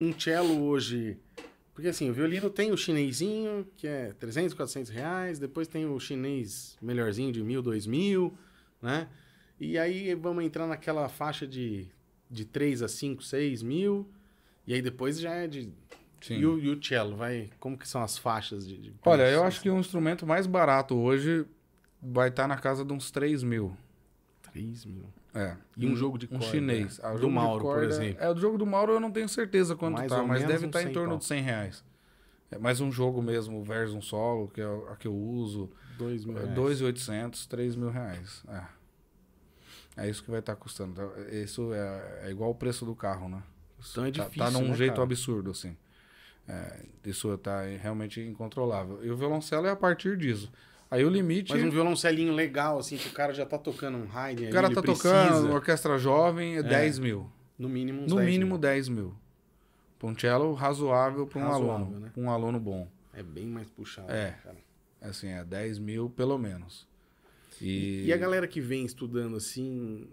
um cello hoje. Porque assim, o violino tem o chinesinho, que é 300, 400 reais, depois tem o chinês melhorzinho de mil, dois mil, né? E aí vamos entrar naquela faixa de, de 3 a 5, 6 mil, e aí depois já é de e o, e o, cello, vai? Como que são as faixas de. de Olha, eu acho que um instrumento mais barato hoje vai estar tá na casa de uns 3 mil. 3 mil. É. E um, jogo de corda. Ah, um chinês. do Mauro, corda, por é exemplo. É, o jogo do Mauro eu não tenho certeza quanto mais tá, mas deve estar tá em torno pau. de 100 reais. É mais um jogo mesmo, versus um solo, que é a que eu uso. 2 mil é, reais. 2,800, 3 mil reais. É. é isso que vai estar tá custando. Então, isso é, é, igual o preço do carro, né? Então é difícil. Tá, tá num né, jeito cara? absurdo, assim. É, isso tá realmente incontrolável. E o violoncelo é a partir disso. Aí o limite. Mas um violoncelinho legal, assim, que o cara já tá tocando um Haydn. O cara tá precisa... tocando orquestra jovem, é, 10 é. mil. No mínimo, uns no 10 mínimo mil. 10 mil. Poncello razoável para um aluno. Né? Um aluno bom. É bem mais puxado. É. Né, cara. Assim, é 10 mil pelo menos. E... e a galera que vem estudando assim,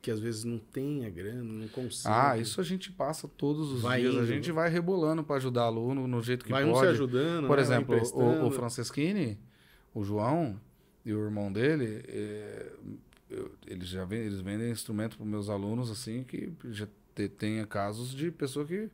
que às vezes não tem a grana, não consegue. Ah, isso a gente passa todos os vai dias. Indo. A gente vai rebolando para ajudar aluno no jeito que vai pode. Vai um se ajudando. Por né? exemplo, o, o Franceschini o João e o irmão dele, é, eu, eles já vendem, eles vendem instrumento para meus alunos, assim, que já te, tenha casos de pessoa que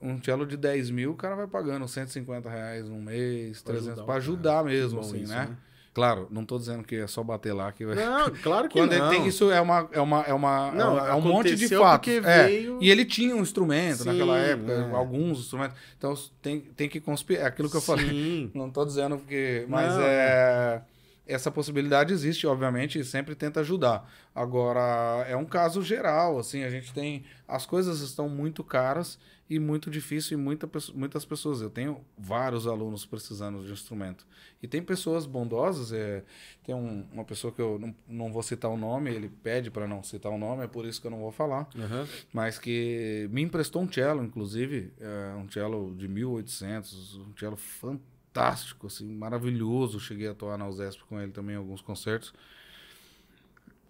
um cello de 10 mil, o cara vai pagando 150 reais um mês, pra 300, para ajudar, pra ajudar mesmo, assim, isso, né? né? Claro, não estou dizendo que é só bater lá que vai. Não, claro que Quando é, não. Quando tem, isso é uma é uma é uma é não, é um monte de fato. É, veio... É. E ele tinha um instrumento Sim, naquela época, é. alguns instrumentos. Então tem, tem que conspirar, aquilo que eu Sim. falei. Não estou dizendo que, mas não. é essa possibilidade existe, obviamente, e sempre tenta ajudar. Agora é um caso geral, assim, a gente tem as coisas estão muito caras e muito difícil e muita, muitas pessoas. Eu tenho vários alunos precisando de instrumento. E tem pessoas bondosas, é, tem um, uma pessoa que eu não, não vou citar o nome, ele pede para não citar o nome, é por isso que eu não vou falar, uhum. mas que me emprestou um cello, inclusive, é, um cello de 1800, um cello fantástico, assim, maravilhoso. Cheguei a atuar na USESP com ele também em alguns concertos.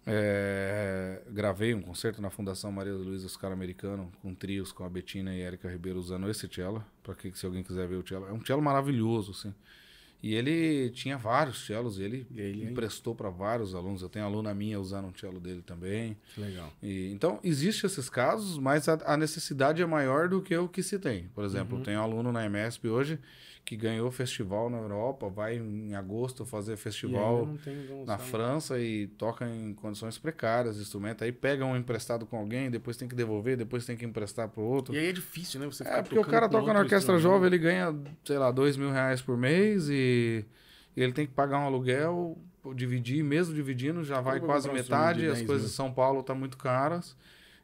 É, gravei um concerto na Fundação Maria Luísa Oscar Americano, com trios com a Betina e a Erika Ribeiro usando esse cello. para que se alguém quiser ver o cello. É um cello maravilhoso, assim. E ele tinha vários cellos, ele, ele emprestou para vários alunos. Eu tenho aluna minha usando um cello dele também. Que legal. E, então, existem esses casos, mas a, a, necessidade é maior do que o que se tem. Por exemplo, uhum. eu tenho um aluno na MSP hoje que ganhou festival na Europa, vai em agosto fazer festival na França e toca em condições precárias, instrumento. Aí pega um emprestado com alguém, depois tem que devolver, depois tem que emprestar pro outro. E aí é difícil, né? Você é, porque o cara toca na orquestra jovem, ele ganha, sei lá, dois mil reais por mês e, e ele tem que pagar um aluguel, dividir, mesmo dividindo, já vai quase metade. As coisas mil. em São Paulo estão tá muito caras.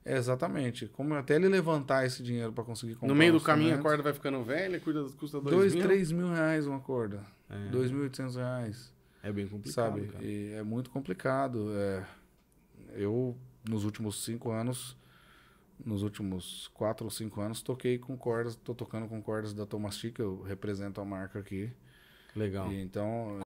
É, exatamente. Como até ele levantar esse dinheiro para conseguir comprar. No meio do caminho a corda vai ficando velha, cuida, custa dois, dois mil. três mil reais uma corda. É. Dois mil oitocentos reais. É bem complicado. Sabe? Cara. E é muito complicado. É... Eu, nos últimos cinco anos, nos últimos quatro ou cinco anos, toquei com cordas, tô tocando com cordas da Tomastica, eu represento a marca aqui. Legal. E então.